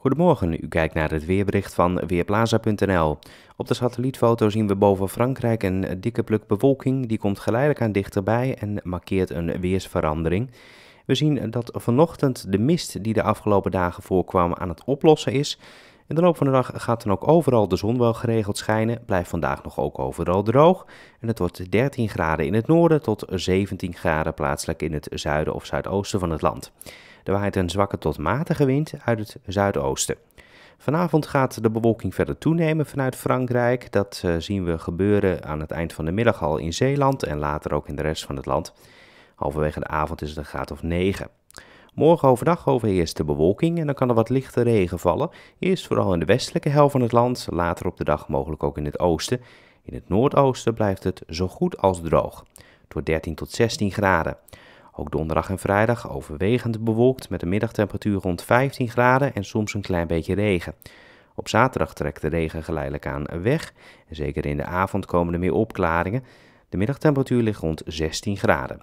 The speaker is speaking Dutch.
Goedemorgen, u kijkt naar het weerbericht van Weerplaza.nl. Op de satellietfoto zien we boven Frankrijk een dikke pluk bewolking. Die komt geleidelijk aan dichterbij en markeert een weersverandering. We zien dat vanochtend de mist die de afgelopen dagen voorkwam aan het oplossen is. In de loop van de dag gaat dan ook overal de zon wel geregeld schijnen. Blijft vandaag nog ook overal droog. En het wordt 13 graden in het noorden tot 17 graden plaatselijk in het zuiden of zuidoosten van het land. Er waait een zwakke tot matige wind uit het zuidoosten. Vanavond gaat de bewolking verder toenemen vanuit Frankrijk. Dat eh, zien we gebeuren aan het eind van de middag al in Zeeland en later ook in de rest van het land. Halverwege de avond is het een graad of 9. Morgen overdag overheerst de bewolking en dan kan er wat lichte regen vallen. Eerst vooral in de westelijke helft van het land, later op de dag mogelijk ook in het oosten. In het noordoosten blijft het zo goed als droog, door 13 tot 16 graden. Ook donderdag en vrijdag overwegend bewolkt met een middagtemperatuur rond 15 graden en soms een klein beetje regen. Op zaterdag trekt de regen geleidelijk aan weg. En zeker in de avond komen er meer opklaringen. De middagtemperatuur ligt rond 16 graden.